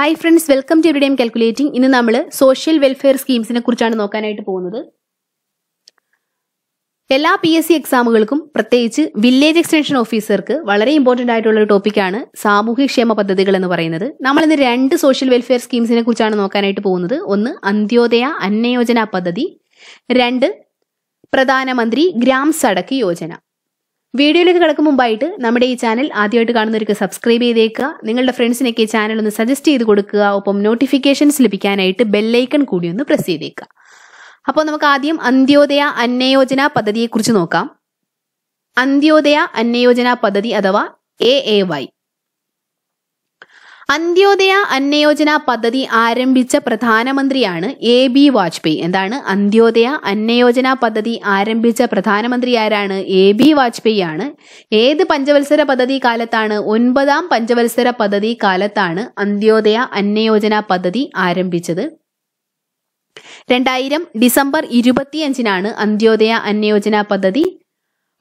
hi friends welcome to എവിടെയും calculating ഇന്ന് നമ്മൾ സോഷ്യൽ വെൽഫെയർ സ്കീംസിനെ കുറിച്ചാണ് നോക്കാനായിട്ട് പോകുന്നത് എല്ലാ പി എസ് സി എക്സാമുകൾക്കും പ്രത്യേകിച്ച് വില്ലേജ് എക്സ്റ്റൻഷൻ ഓഫീസർക്ക് വളരെ ഇമ്പോർട്ടൻ്റ് ആയിട്ടുള്ള ഒരു ടോപ്പിക്കാണ് സാമൂഹ്യക്ഷേമ പദ്ധതികൾ എന്ന് പറയുന്നത് നമ്മൾ ഇന്ന് രണ്ട് സോഷ്യൽ വെൽഫെയർ സ്കീംസിനെ കുറിച്ചാണ് നോക്കാനായിട്ട് പോകുന്നത് ഒന്ന് അന്ത്യോദയ അന്നയോജന പദ്ധതി രണ്ട് പ്രധാനമന്ത്രി ഗ്രാം സടക്ക് യോജന വീഡിയോയിലേക്ക് കിടക്കും മുമ്പായിട്ട് നമ്മുടെ ഈ ചാനൽ ആദ്യമായിട്ട് കാണുന്നവർക്ക് സബ്സ്ക്രൈബ് ചെയ്തേക്കുക നിങ്ങളുടെ ഫ്രണ്ട്സിനൊക്കെ ചാനൽ ഒന്ന് സജസ്റ്റ് ചെയ്ത് കൊടുക്കുക ഒപ്പം നോട്ടിഫിക്കേഷൻസ് ലഭിക്കാനായിട്ട് ബെല്ലൈക്കൺ കൂടി ഒന്ന് പ്രസ് ചെയ്തേക്കുക അപ്പോൾ നമുക്ക് ആദ്യം അന്ത്യോദയ അന്നയോജന പദ്ധതിയെക്കുറിച്ച് നോക്കാം അന്ത്യോദയ അന്നയോജന പദ്ധതി അഥവാ A A Y Antyodaya Anna Yojana പദ്ധതി ആരംഭിച്ച പ്രധാനമന്ത്രിയാണ് എ ബി വാജ്പേയി എന്താണ് അന്ത്യോദയ അന്നയോജന പദ്ധതി ആരംഭിച്ച പ്രധാനമന്ത്രി ആരാണ് എ ബി വാജ്പേയി ആണ് ഏത് പഞ്ചവത്സര പദ്ധതി കാലത്താണ് ഒൻപതാം പഞ്ചവത്സര പദ്ധതി കാലത്താണ് അന്ത്യോദയ അന്നയോജന പദ്ധതി ആരംഭിച്ചത് രണ്ടായിരം ഡിസംബർ ഇരുപത്തിയഞ്ചിനാണ് അന്ത്യോദയ അന്നയോജന പദ്ധതി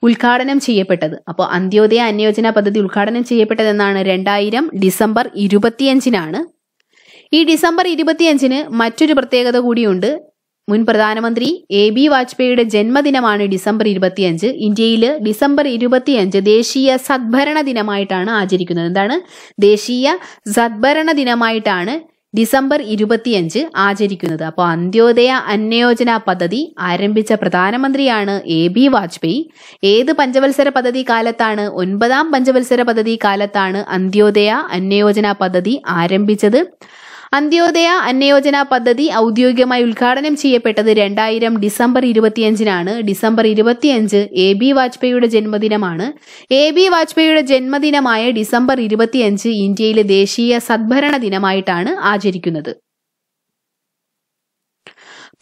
ഉദ്ഘാടനം ചെയ്യപ്പെട്ടത് അപ്പോൾ അന്ത്യോദയ അന്യോജന പദ്ധതി ഉദ്ഘാടനം ചെയ്യപ്പെട്ടതെന്നാണ് രണ്ടായിരം ഡിസംബർ ഇരുപത്തിയഞ്ചിനാണ് ഈ ഡിസംബർ ഇരുപത്തിയഞ്ചിന് മറ്റൊരു പ്രത്യേകത കൂടിയുണ്ട് മുൻ പ്രധാനമന്ത്രി എ ബി വാജ്പേയിയുടെ ജന്മദിനമാണ് ഡിസംബർ ഇരുപത്തിയഞ്ച് ഇന്ത്യയിൽ ഡിസംബർ ഇരുപത്തിയഞ്ച് ദേശീയ സദ്ഭരണ ദിനമായിട്ടാണ് ആചരിക്കുന്നത് എന്താണ് ദേശീയ സദ്ഭരണ ദിനമായിട്ടാണ് ഡിസംബർ ഇരുപത്തിയഞ്ച് ആചരിക്കുന്നത് അപ്പോൾ അന്ത്യോദയ അന്നയോജന പദ്ധതി ആരംഭിച്ച പ്രധാനമന്ത്രിയാണ് എ ബി വാജ്പേയി ഏത് പഞ്ചവത്സര പദ്ധതി കാലത്താണ് ഒൻപതാം പഞ്ചവത്സര പദ്ധതി കാലത്താണ് അന്ത്യോദയ അന്നയോജന പദ്ധതി ആരംഭിച്ചത് അന്ത്യോദയ അന്നയോജന പദ്ധതി ഔദ്യോഗികമായി ഉദ്ഘാടനം ചെയ്യപ്പെട്ടത് രണ്ടായിരം ഡിസംബർ ഇരുപത്തിയഞ്ചിനാണ് ഡിസംബർ ഇരുപത്തിയഞ്ച് എ ബി വാജ്പേയിയുടെ ജന്മദിനമാണ് എ ബി വാജ്പേയിയുടെ ജന്മദിനമായ ഡിസംബർ ഇരുപത്തിയഞ്ച് ഇന്ത്യയിലെ ദേശീയ സദ്ഭരണ ദിനമായിട്ടാണ് ആചരിക്കുന്നത്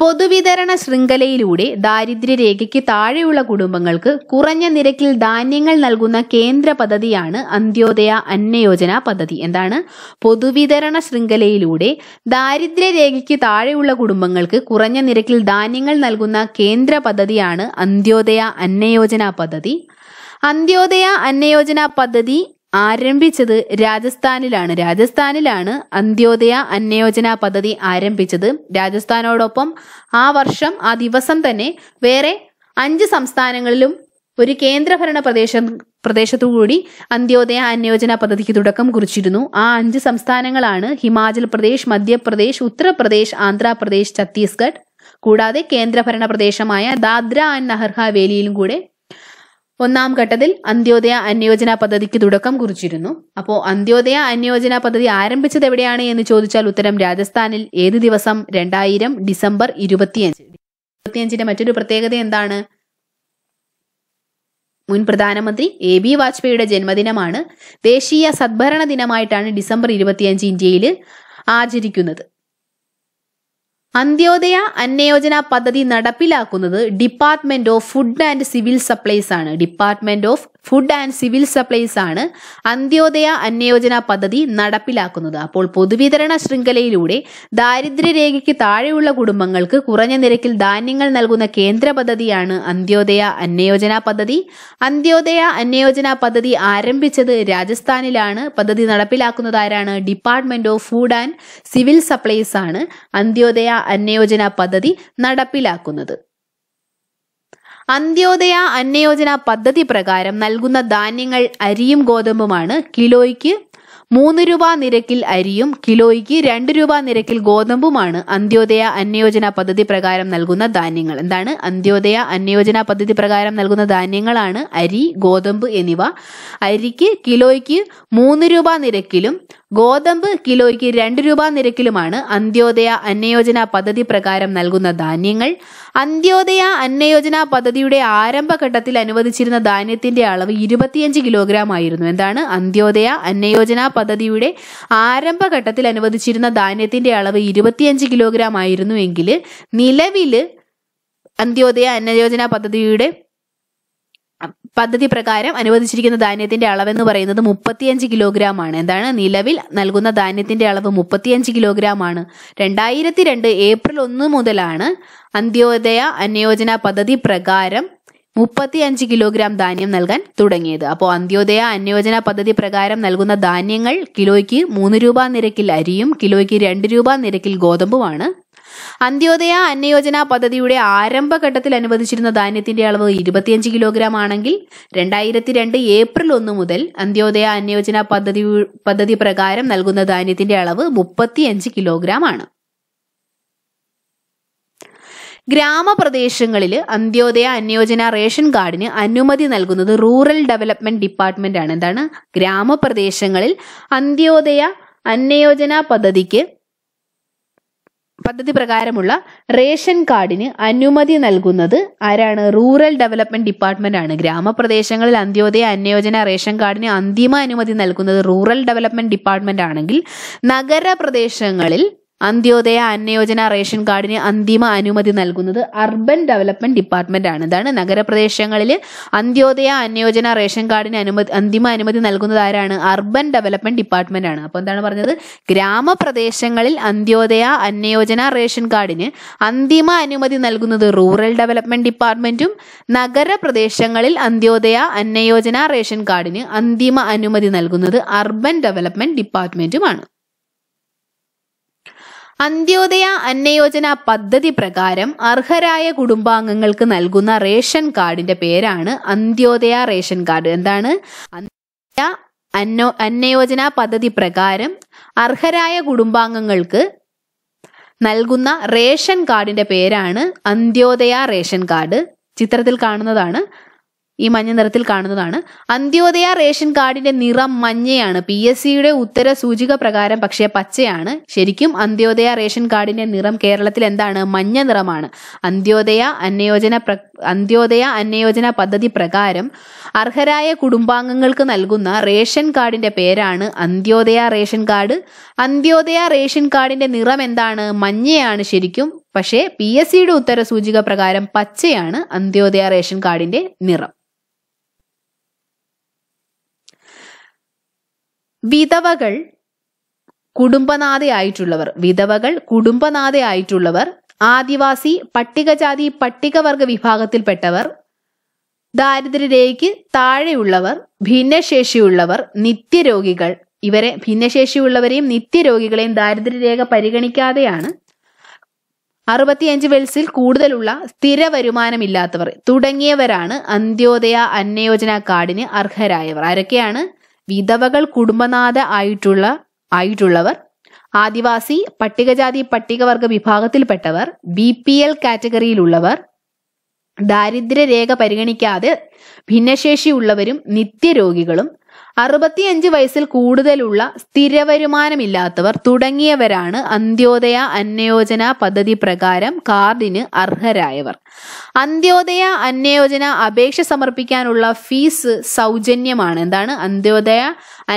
പൊതുവിതരണ ശൃംഖലയിലൂടെ ദാരിദ്ര്യരേഖയ്ക്ക് താഴെയുള്ള കുടുംബങ്ങൾക്ക് കുറഞ്ഞ നിരക്കിൽ ധാന്യങ്ങൾ നൽകുന്ന കേന്ദ്ര പദ്ധതിയാണ് അന്ത്യോദയ അന്നയോജന പദ്ധതി എന്താണ് പൊതുവിതരണ ശൃംഖലയിലൂടെ ദാരിദ്ര്യരേഖയ്ക്ക് താഴെയുള്ള കുടുംബങ്ങൾക്ക് കുറഞ്ഞ നിരക്കിൽ ധാന്യങ്ങൾ നൽകുന്ന കേന്ദ്ര പദ്ധതിയാണ് അന്ത്യോദയ അന്നയോജന പദ്ധതി അന്ത്യോദയ അന്നയോജന പദ്ധതി ആരംഭിച്ചത് രാജസ്ഥാനിലാണ് രാജസ്ഥാനിലാണ് അന്ത്യോദയ അന്നയോജന പദ്ധതി ആരംഭിച്ചത് രാജസ്ഥാനോടൊപ്പം ആ വർഷം ആ ദിവസം തന്നെ വേറെ അഞ്ച് സംസ്ഥാനങ്ങളിലും ഒരു കേന്ദ്രഭരണ പ്രദേശം പ്രദേശത്തുകൂടി അന്ത്യോദയ അന്യോജന പദ്ധതിക്ക് തുടക്കം കുറിച്ചിരുന്നു ആ അഞ്ച് സംസ്ഥാനങ്ങളാണ് ഹിമാചൽ പ്രദേശ് മധ്യപ്രദേശ് ഉത്തർപ്രദേശ് ആന്ധ്രാപ്രദേശ് ഛത്തീസ്ഗഡ് കൂടാതെ കേന്ദ്രഭരണ പ്രദേശമായ ദാദ്ര ആൻഡ് നഹർഹ വേലിയിലും കൂടെ ഒന്നാം ഘട്ടത്തിൽ അന്ത്യോദയ അന്യോജന പദ്ധതിക്ക് തുടക്കം കുറിച്ചിരുന്നു അപ്പോൾ അന്ത്യോദയ അന്യോജന പദ്ധതി ആരംഭിച്ചത് എവിടെയാണ് എന്ന് ചോദിച്ചാൽ ഉത്തരം രാജസ്ഥാനിൽ ഏത് ദിവസം രണ്ടായിരം ഡിസംബർ ഇരുപത്തിയഞ്ച് ഇരുപത്തിയഞ്ചിന്റെ മറ്റൊരു പ്രത്യേകത എന്താണ് മുൻ പ്രധാനമന്ത്രി എ ബി വാജ്പേയിയുടെ ജന്മദിനമാണ് ദേശീയ സദ്ഭരണ ദിനമായിട്ടാണ് ഡിസംബർ ഇരുപത്തിയഞ്ച് ഇന്ത്യയിൽ ആചരിക്കുന്നത് അന്ത്യോദയ അന്നയോജന പദ്ധതി നടപ്പിലാക്കുന്നത് department of food and civil supplies ആണ് department of food and civil supplies ആണ് അന്ത്യോദയ അന്യോജന പദ്ധതി നടപ്പിലാക്കുന്നത് അപ്പോൾ പൊതുവിതരണ ശൃംഖലയിലൂടെ ദാരിദ്ര്യരേഖയ്ക്ക് താഴെയുള്ള കുടുംബങ്ങൾക്ക് കുറഞ്ഞ നിരക്കിൽ ധാന്യങ്ങൾ നൽകുന്ന കേന്ദ്ര പദ്ധതിയാണ് അന്ത്യോദയ അന്യോജന പദ്ധതി അന്ത്യോദയ അന്യോജന പദ്ധതി ആരംഭിച്ചത് രാജസ്ഥാനിലാണ് പദ്ധതി നടപ്പിലാക്കുന്നത് ആരാണ് department of food and civil supplies ആണ് അന്ത്യോദയ അന്യോജന പദ്ധതി നടപ്പിലാക്കുന്നത് അന്ത്യോദയ അന്നയോജന പദ്ധതി പ്രകാരം നൽകുന്ന ധാന്യങ്ങൾ അരിയും ഗോതമ്പുമാണ് കിലോയ്ക്ക് മൂന്ന് രൂപ നിരക്കിൽ അരിയും കിലോയ്ക്ക് രണ്ട് രൂപ നിരക്കിൽ ഗോതമ്പുമാണ് അന്ത്യോദയ അന്യോജന പദ്ധതി പ്രകാരം നൽകുന്ന ധാന്യങ്ങൾ എന്താണ് അന്ത്യോദയ അന്യോജന പദ്ധതി പ്രകാരം നൽകുന്ന ധാന്യങ്ങളാണ് അരി ഗോതമ്പ് എന്നിവ അരിക്ക് കിലോയ്ക്ക് മൂന്ന് രൂപ നിരക്കിലും ഗോതമ്പ് കിലോയ്ക്ക് രണ്ട് രൂപ നിരക്കിലുമാണ് അന്ത്യോദയ അന്നയോജന പദ്ധതി പ്രകാരം നൽകുന്ന ധാന്യങ്ങൾ അന്ത്യോദയ അന്നയോജന പദ്ധതിയുടെ ആരംഭഘട്ടത്തിൽ അനുവദിച്ചിരുന്ന ധാന്യത്തിന്റെ അളവ് ഇരുപത്തിയഞ്ച് കിലോഗ്രാം ആയിരുന്നു എന്താണ് അന്ത്യോദയ അന്നയോജന പദ്ധതിയുടെ ആരംഭഘട്ടത്തിൽ അനുവദിച്ചിരുന്ന ധാന്യത്തിന്റെ അളവ് ഇരുപത്തിയഞ്ച് കിലോഗ്രാം ആയിരുന്നു എങ്കിൽ നിലവിൽ അന്ത്യോദയ അന്നയോജന പദ്ധതിയുടെ പദ്ധതി പ്രകാരം അനുവദിച്ചിരിക്കുന്ന ധാന്യത്തിന്റെ അളവെന്ന് പറയുന്നത് മുപ്പത്തിയഞ്ച് കിലോഗ്രാം ആണ് എന്താണ് നിലവിൽ നൽകുന്ന ധാന്യത്തിന്റെ അളവ് മുപ്പത്തിയഞ്ച് കിലോഗ്രാം ആണ് രണ്ടായിരത്തി രണ്ട് ഏപ്രിൽ ഒന്ന് മുതലാണ് അന്ത്യോദയ അന്നയോജന പദ്ധതി പ്രകാരം മുപ്പത്തിയഞ്ച് കിലോഗ്രാം ധാന്യം നൽകാൻ തുടങ്ങിയത് അപ്പോൾ അന്ത്യോദയ അന്യോജന പദ്ധതി പ്രകാരം നൽകുന്ന ധാന്യങ്ങൾ കിലോയ്ക്ക് മൂന്ന് രൂപ നിരക്കിൽ അരിയും കിലോയ്ക്ക് രണ്ട് രൂപ നിരക്കിൽ ഗോതമ്പുമാണ് അന്ത്യോദയ അന്നയോജന പദ്ധതിയുടെ ആരംഭഘട്ടത്തിൽ അനുവദിച്ചിരുന്ന ധാന്യത്തിന്റെ അളവ് ഇരുപത്തിയഞ്ച് കിലോഗ്രാം ആണെങ്കിൽ രണ്ടായിരത്തി രണ്ട് ഏപ്രിൽ ഒന്ന് മുതൽ അന്ത്യോദയ അന്യോജന പദ്ധതി പദ്ധതി പ്രകാരം നൽകുന്ന ധാന്യത്തിന്റെ അളവ് മുപ്പത്തിയഞ്ച് കിലോഗ്രാം ആണ് ഗ്രാമപ്രദേശങ്ങളിൽ അന്ത്യോദയ അന്യോജന റേഷൻ കാർഡിന് അനുമതി നൽകുന്നത് റൂറൽ ഡെവലപ്മെന്റ് ഡിപ്പാർട്ട്മെന്റ് ആണ് എന്താണ് ഗ്രാമപ്രദേശങ്ങളിൽ അന്ത്യോദയ അന്യോജന പദ്ധതിക്ക് പദ്ധതി പ്രകാരമുള്ള റേഷൻ കാർഡിന് അനുമതി നൽകുന്നത് ആരാണ് റൂറൽ ഡെവലപ്മെന്റ് ഡിപ്പാർട്ട്മെന്റ് ആണ് ഗ്രാമപ്രദേശങ്ങളിൽ അന്ത്യോദയ അന്യോജന റേഷൻ കാർഡിന് അന്തിമ അനുമതി നൽകുന്നത് റൂറൽ ഡെവലപ്മെന്റ് ഡിപ്പാർട്ട്മെന്റ് ആണെങ്കിൽ നഗരപ്രദേശങ്ങളിൽ അന്ത്യോദയ അന്നയോജന റേഷൻ കാർഡിന് അന്തിമ അനുമതി നൽകുന്നത് അർബൻ ഡെവലപ്മെന്റ് ഡിപ്പാർട്ട്മെന്റ് ആണ് ഇതാണ് നഗരപ്രദേശങ്ങളിൽ അന്ത്യോദയ അന്യോജന റേഷൻ കാർഡിന് അനുമതി അന്തിമ അനുമതി നൽകുന്നത് ആരാണ് അർബൻ ഡെവലപ്മെന്റ് ഡിപ്പാർട്ട്മെന്റ് ആണ് അപ്പോൾ എന്താണ് പറഞ്ഞത് ഗ്രാമപ്രദേശങ്ങളിൽ അന്ത്യോദയ അന്യോജന റേഷൻ കാർഡിന് അന്തിമ അനുമതി നൽകുന്നത് rural development ഡിപ്പാർട്ട്മെന്റും നഗരപ്രദേശങ്ങളിൽ Antyodaya Anna Yojana ration കാർഡിന് അന്തിമ അനുമതി നൽകുന്നത് അർബൻ ഡെവലപ്മെന്റ് ഡിപ്പാർട്ട്മെന്റുമാണ് അന്ത്യോദയ അന്നയോജന പദ്ധതി പ്രകാരം അർഹരായ കുടുംബാംഗങ്ങൾക്ക് നൽകുന്ന റേഷൻ കാർഡിന്റെ പേരാണ് അന്ത്യോദയ റേഷൻ കാർഡ് എന്താണ് അന്ത്യോദയ അന്നോ അന്നയോജന പദ്ധതി പ്രകാരം അർഹരായ കുടുംബാംഗങ്ങൾക്ക് നൽകുന്ന റേഷൻ കാർഡിന്റെ പേരാണ് അന്ത്യോദയ റേഷൻ കാർഡ് ചിത്രത്തിൽ കാണുന്നതാണ് ഈ മഞ്ഞ നിറത്തിൽ കാണുന്നതാണ് അന്ത്യോദയ റേഷൻ കാർഡിന്റെ നിറം മഞ്ഞയാണ് പി എസ് സിയുടെ ഉത്തര സൂചിക പ്രകാരം പക്ഷേ പച്ചയാണ് ശരിക്കും അന്ത്യോദയ റേഷൻ കാർഡിന്റെ നിറം കേരളത്തിൽ എന്താണ് മഞ്ഞ നിറമാണ് അന്ത്യോദയ അന്നയോജന അന്ത്യോദയ അന്നയോജന പദ്ധതി പ്രകാരം അർഹരായ കുടുംബാംഗങ്ങൾക്ക് നൽകുന്ന റേഷൻ കാർഡിന്റെ പേരാണ് Antyodaya ration card Antyodaya ration കാർഡിന്റെ നിറം എന്താണ് മഞ്ഞയാണ് ശരിക്കും പക്ഷേ പി എസ് സിയുടെ ഉത്തര സൂചിക പ്രകാരം പച്ചയാണ് അന്ത്യോദയ റേഷൻ കാർഡിന്റെ നിറം വിധവകൾ കുടുംബനാഥയായിട്ടുള്ളവർ വിധവകൾ കുടുംബനാഥയായിട്ടുള്ളവർ ആദിവാസി പട്ടികജാതി പട്ടികവർഗ വിഭാഗത്തിൽപ്പെട്ടവർ ദാരിദ്ര്യരേഖയ്ക്ക് താഴെയുള്ളവർ ഭിന്നശേഷിയുള്ളവർ നിത്യരോഗികൾ ഇവരെ ഭിന്നശേഷിയുള്ളവരെയും നിത്യരോഗികളെയും ദാരിദ്ര്യരേഖ പരിഗണിക്കാതെയാണ് അറുപത്തിയഞ്ച് വെൽസിൽ കൂടുതലുള്ള സ്ഥിര വരുമാനമില്ലാത്തവർ തുടങ്ങിയവരാണ് അന്ത്യോദയ അന്നയോജന കാർഡിന് അർഹരായവർ ആരൊക്കെയാണ് വിധവകൾ കുടുംബനാഥ ആയിട്ടുള്ള ആയിട്ടുള്ളവർ ആദിവാസി പട്ടികജാതി പട്ടികവർഗ വിഭാഗത്തിൽപ്പെട്ടവർ ബി പി എൽ കാറ്റഗറിയിലുള്ളവർ ദാരിദ്ര്യരേഖ പരിഗണിക്കാതെ ഭിന്നശേഷിയുള്ളവരും നിത്യരോഗികളും അറുപത്തിയഞ്ച് വയസ്സിൽ കൂടുതലുള്ള സ്ഥിരവരുമാനമില്ലാത്തവർ തുടങ്ങിയവരാണ് അന്ത്യോദയ അന്യോജന പദ്ധതി പ്രകാരം കാർഡിന് അർഹരായവർ അന്ത്യോദയ അന്യോജന അപേക്ഷ സമർപ്പിക്കാനുള്ള ഫീസ് സൗജന്യമാണ് എന്താണ് അന്ത്യോദയ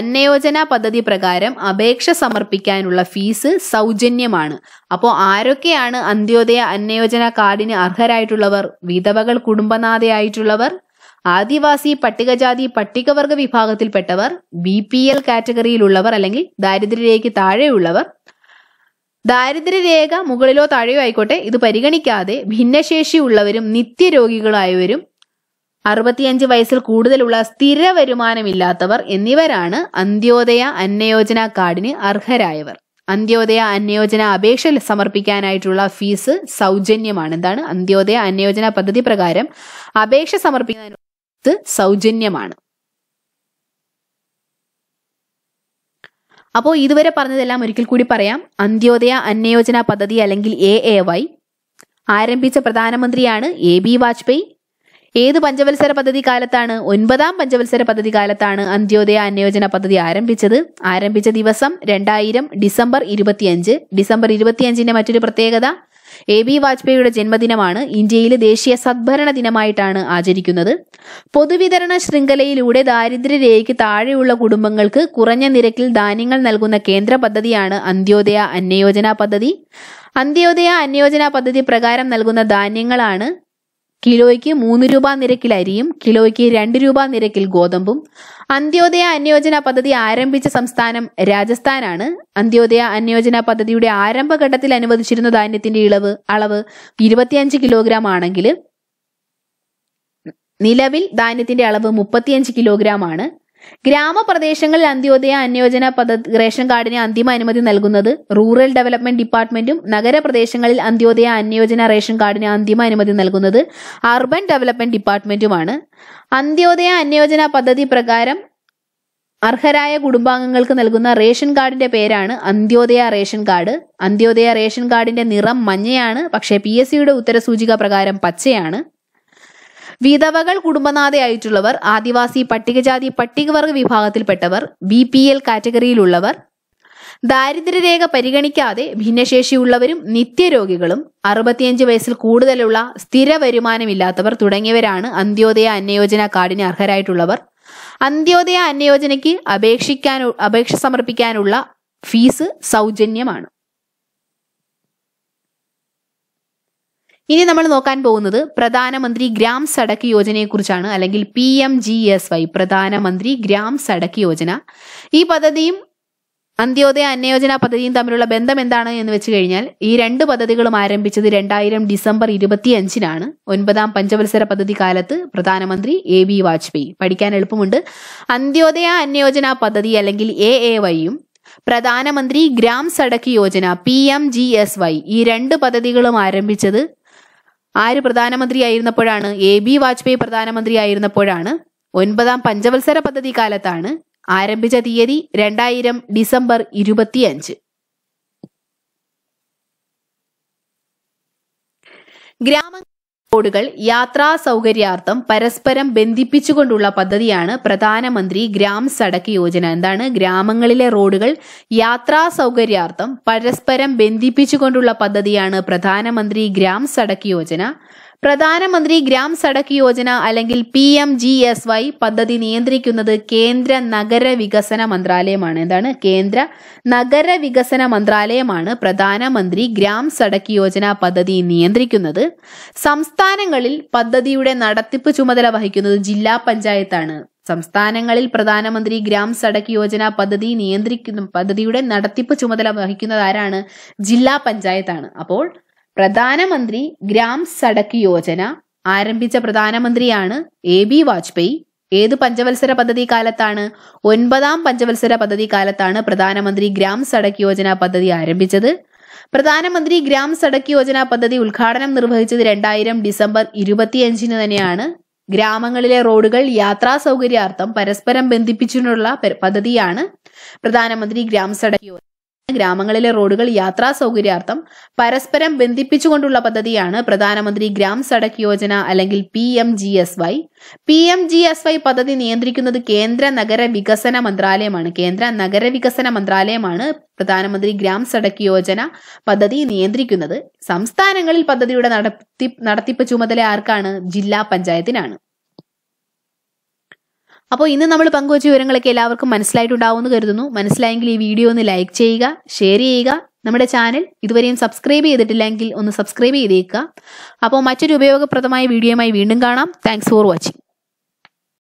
അന്യോജന പദ്ധതി പ്രകാരം അപേക്ഷ സമർപ്പിക്കാനുള്ള ഫീസ് സൗജന്യമാണ് അപ്പോൾ ആരൊക്കെയാണ് അന്ത്യോദയ അന്യോജന കാർഡിന് അർഹരായിട്ടുള്ളവർ വിധവകൾ കുടുംബനാഥയായിട്ടുള്ളവർ ആദിവാസി പട്ടികജാതി പട്ടികവർഗ വിഭാഗത്തിൽപ്പെട്ടവർ ബി പി എൽ കാറ്റഗറിയിലുള്ളവർ അല്ലെങ്കിൽ ദാരിദ്ര്യരേഖയ്ക്ക് താഴെയുള്ളവർ ദാരിദ്ര്യരേഖ മുകളിലോ താഴെയോ ആയിക്കോട്ടെ ഇത് പരിഗണിക്കാതെ ഭിന്നശേഷിയുള്ളവരും നിത്യരോഗികളായവരും അറുപത്തിയഞ്ച് വയസ്സിൽ കൂടുതലുള്ള സ്ഥിര വരുമാനമില്ലാത്തവർ എന്നിവരാണ് അന്ത്യോദയ അന്നയോജന കാർഡിന് അർഹരായവർ അന്ത്യോദയ അന്നയോജന അപേക്ഷ സമർപ്പിക്കാനായിട്ടുള്ള ഫീസ് സൗജന്യമാണ് എന്താണ് അന്ത്യോദയ അന്നയോജന പദ്ധതി പ്രകാരം അപേക്ഷ സമർപ്പിക്കാൻ ഇത് സൗജന്യമാണ് അപ്പോൾ ഇതുവരെ പറഞ്ഞതെല്ലാം ഒരിക്കൽ കൂടി പറയാം അന്ത്യോദയ അന്നയോജന പദ്ധതി അല്ലെങ്കിൽ എ എ വൈ ആരംഭിച്ച പ്രധാനമന്ത്രിയാണ് എ ബി വാജ്പേയി ഏത് പഞ്ചവത്സര പദ്ധതി കാലത്താണ് ഒൻപതാം പഞ്ചവത്സര പദ്ധതി കാലത്താണ് അന്ത്യോദയ അന്നയോജന പദ്ധതി ആരംഭിച്ചത് ആരംഭിച്ച ദിവസം രണ്ടായിരം ഡിസംബർ ഇരുപത്തിയഞ്ച് ഡിസംബർ ഇരുപത്തിയഞ്ചിന്റെ മറ്റൊരു പ്രത്യേകത എ ബി വാജ്പേയിയുടെ ജന്മദിനമാണ് ഇന്ത്യയിലെ ദേശീയ സദ്ഭരണ ദിനമായിട്ടാണ് ആചരിക്കുന്നത് പൊതുവിതരണ ശൃംഖലയിലൂടെ ദാരിദ്ര്യരേഖയ്ക്ക് താഴെയുള്ള കുടുംബങ്ങൾക്ക് കുറഞ്ഞ നിരക്കിൽ ധാന്യങ്ങൾ നൽകുന്ന കേന്ദ്ര പദ്ധതിയാണ് അന്ത്യോദയ അന്നയോജന പദ്ധതി അന്ത്യോദയ അന്യോജന പദ്ധതി പ്രകാരം നൽകുന്ന ധാന്യങ്ങളാണ് കിലോയ്ക്ക് മൂന്ന് രൂപ നിരക്കിൽ അരിയും കിലോയ്ക്ക് രണ്ട് രൂപ നിരക്കിൽ ഗോതമ്പും അന്ത്യോദയ അന്യോജന പദ്ധതി ആരംഭിച്ച സംസ്ഥാനം രാജസ്ഥാനാണ് അന്ത്യോദയ അന്യോജന പദ്ധതിയുടെ ആരംഭഘട്ടത്തിൽ അനുവദിച്ചിരുന്ന ധാന്യത്തിന്റെ ഇളവ് അളവ് ഇരുപത്തിയഞ്ച് കിലോഗ്രാം ആണെങ്കിൽ നിലവിൽ ധാന്യത്തിന്റെ അളവ് മുപ്പത്തിയഞ്ച് കിലോഗ്രാം ആണ് ഗ്രാമപ്രദേശങ്ങളിൽ അന്ത്യോദയ അന്യോജന പദ റേഷൻ കാർഡിന് അന്തിമ അനുമതി നൽകുന്നത് റൂറൽ ഡെവലപ്മെന്റ് ഡിപ്പാർട്ട്മെന്റും നഗരപ്രദേശങ്ങളിൽ അന്ത്യോദയ അന്യോജന റേഷൻ കാർഡിന് അന്തിമ അനുമതി നൽകുന്നത് അർബൻ ഡെവലപ്മെന്റ് ഡിപ്പാർട്ട്മെന്റുമാണ് അന്ത്യോദയ അന്യോജന പദ്ധതി പ്രകാരം അർഹരായ കുടുംബാംഗങ്ങൾക്ക് നൽകുന്ന റേഷൻ കാർഡിന്റെ പേരാണ് Antyodaya ration card Antyodaya ration കാർഡിന്റെ നിറം മഞ്ഞയാണ് പക്ഷേ പി എസ് സിയുടെ ഉത്തരസൂചിക പ്രകാരം പച്ചയാണ് വിധവകൾ കുടുംബനാഥയായിട്ടുള്ളവർ ആദിവാസി പട്ടികജാതി പട്ടികവർഗ വിഭാഗത്തിൽപ്പെട്ടവർ ബി പി എൽ കാറ്റഗറിയിലുള്ളവർ ദാരിദ്ര്യരേഖ പരിഗണിക്കാതെ ഭിന്നശേഷിയുള്ളവരും നിത്യരോഗികളും അറുപത്തിയഞ്ച് വയസ്സിൽ കൂടുതലുള്ള സ്ഥിര വരുമാനമില്ലാത്തവർ തുടങ്ങിയവരാണ് അന്ത്യോദയ അന്നയോജന കാർഡിന് അർഹരായിട്ടുള്ളവർ അന്ത്യോദയ അന്നയോജനയ്ക്ക് അപേക്ഷിക്കാൻ അപേക്ഷ സമർപ്പിക്കാനുള്ള ഫീസ് സൗജന്യമാണ് ഇനി നമ്മൾ നോക്കാൻ പോകുന്നത് പ്രധാനമന്ത്രി ഗ്രാം സടക്ക് യോജനയെക്കുറിച്ചാണ് അല്ലെങ്കിൽ P M G S Y പ്രധാനമന്ത്രി ഗ്രാം സടക്ക് യോജന ഈ പദ്ധതിയും അന്ത്യോദയ അന്നയോജന പദ്ധതിയും തമ്മിലുള്ള ബന്ധം എന്താണ് എന്ന് വെച്ച് കഴിഞ്ഞാൽ ഈ രണ്ട് പദ്ധതികളും ആരംഭിച്ചത് രണ്ടായിരം ഡിസംബർ ഇരുപത്തിയഞ്ചിനാണ് ഒൻപതാം പഞ്ചവത്സര പദ്ധതി കാലത്ത് പ്രധാനമന്ത്രി എ ബി വാജ്പേയി പഠിക്കാൻ എളുപ്പമുണ്ട് അന്ത്യോദയ അന്യോജന പദ്ധതി അല്ലെങ്കിൽ എ എ വൈയും പ്രധാനമന്ത്രി Gram Sadak Yojana P M G S Y ഈ രണ്ട് പദ്ധതികളും ആരംഭിച്ചത് ആര് പ്രധാനമന്ത്രിയായിരുന്നപ്പോഴാണ് എ ബി വാജ്പേയി പ്രധാനമന്ത്രിയായിരുന്നപ്പോഴാണ് ഒൻപതാം പഞ്ചവത്സര പദ്ധതി കാലത്താണ് ആരംഭിച്ച തീയതി രണ്ടായിരം ഡിസംബർ ഇരുപത്തിയഞ്ച് ഗ്രാമ റോഡുകൾ യാത്രാ സൗകര്യാർത്ഥം പരസ്പരം ബന്ധിപ്പിച്ചുകൊണ്ടുള്ള പദ്ധതിയാണ് പ്രധാനമന്ത്രി ഗ്രാം സടക്ക് യോജന എന്താണ് ഗ്രാമങ്ങളിലെ റോഡുകൾ യാത്രാ സൗകര്യാർത്ഥം പരസ്പരം ബന്ധിപ്പിച്ചുകൊണ്ടുള്ള പദ്ധതിയാണ് പ്രധാനമന്ത്രി ഗ്രാം സടക്ക് യോജന പ്രധാനമന്ത്രി ഗ്രാം സടക്ക് യോജന അല്ലെങ്കിൽ P M G S Y പദ്ധതി നിയന്ത്രിക്കുന്നത് കേന്ദ്ര നഗര വികസന മന്ത്രാലയമാണ് എന്താണ് കേന്ദ്ര നഗര വികസന മന്ത്രാലയമാണ് പ്രധാനമന്ത്രി ഗ്രാം സടക്ക് യോജന പദ്ധതി നിയന്ത്രിക്കുന്നത് സംസ്ഥാനങ്ങളിൽ പദ്ധതിയുടെ നടത്തിപ്പ് ചുമതല വഹിക്കുന്നത് ജില്ലാ പഞ്ചായത്താണ് സംസ്ഥാനങ്ങളിൽ പ്രധാനമന്ത്രി ഗ്രാം സടക്ക് യോജന പദ്ധതി നിയന്ത്രിക്കുന്ന പദ്ധതിയുടെ നടത്തിപ്പ് ചുമതല വഹിക്കുന്നത് ആരാണ് ജില്ലാ പഞ്ചായത്താണ് അപ്പോൾ പ്രധാനമന്ത്രി ഗ്രാം സടക്ക് യോജന ആരംഭിച്ച പ്രധാനമന്ത്രിയാണ് എ ബി വാജ്പേയി ഏത് പഞ്ചവത്സര പദ്ധതി കാലത്താണ് ഒൻപതാം പഞ്ചവത്സര പദ്ധതി കാലത്താണ് പ്രധാനമന്ത്രി ഗ്രാം സടക്ക് യോജന പദ്ധതി ആരംഭിച്ചത് പ്രധാനമന്ത്രി ഗ്രാം സടക്ക് യോജന പദ്ധതി ഉദ്ഘാടനം നിർവഹിച്ചത് രണ്ടായിരം ഡിസംബർ ഇരുപത്തിയഞ്ചിന് തന്നെയാണ് ഗ്രാമങ്ങളിലെ റോഡുകൾ യാത്രാ സൗകര്യാർത്ഥം പരസ്പരം ബന്ധിപ്പിച്ചുകൊണ്ടുള്ള പദ്ധതിയാണ് പ്രധാനമന്ത്രി ഗ്രാം സടക്ക് യോജന ഗ്രാമങ്ങളിലെ റോഡുകൾ യാത്രാ സൗകര്യാർത്ഥം പരസ്പരം ബന്ധിപ്പിച്ചുകൊണ്ടുള്ള പദ്ധതിയാണ് പ്രധാനമന്ത്രി ഗ്രാം സഡക് യോജന അല്ലെങ്കിൽ P M G S Y P M G S Y പദ്ധതി നിയന്ത്രിക്കുന്നത് കേന്ദ്ര നഗര വികസന മന്ത്രാലയമാണ് കേന്ദ്ര നഗര വികസന മന്ത്രാലയമാണ് പ്രധാനമന്ത്രി ഗ്രാം സഡക് യോജന പദ്ധതി നിയന്ത്രിക്കുന്നത് സംസ്ഥാനങ്ങളിൽ പദ്ധതിയുടെ നടത്തി നടത്തിപ്പ് ചുമതല ആർക്കാണ് ജില്ലാ പഞ്ചായത്തിനാണ് അപ്പോൾ ഇന്ന് നമ്മൾ പങ്കുവച്ച വിവരങ്ങളൊക്കെ എല്ലാവർക്കും മനസ്സിലായിട്ടുണ്ടാവുമെന്ന് കരുതുന്നു മനസ്സിലായെങ്കിൽ ഈ വീഡിയോ ഒന്ന് ലൈക്ക് ചെയ്യുക ഷെയർ ചെയ്യുക നമ്മുടെ ചാനൽ ഇതുവരെയും സബ്സ്ക്രൈബ് ചെയ്തിട്ടില്ലെങ്കിൽ ഒന്ന് സബ്സ്ക്രൈബ് ചെയ്തേക്കുക അപ്പോൾ മറ്റൊരു ഉപയോഗപ്രദമായ വീഡിയോയുമായി വീണ്ടും കാണാം താങ്ക്സ് ഫോർ വാച്ചിങ്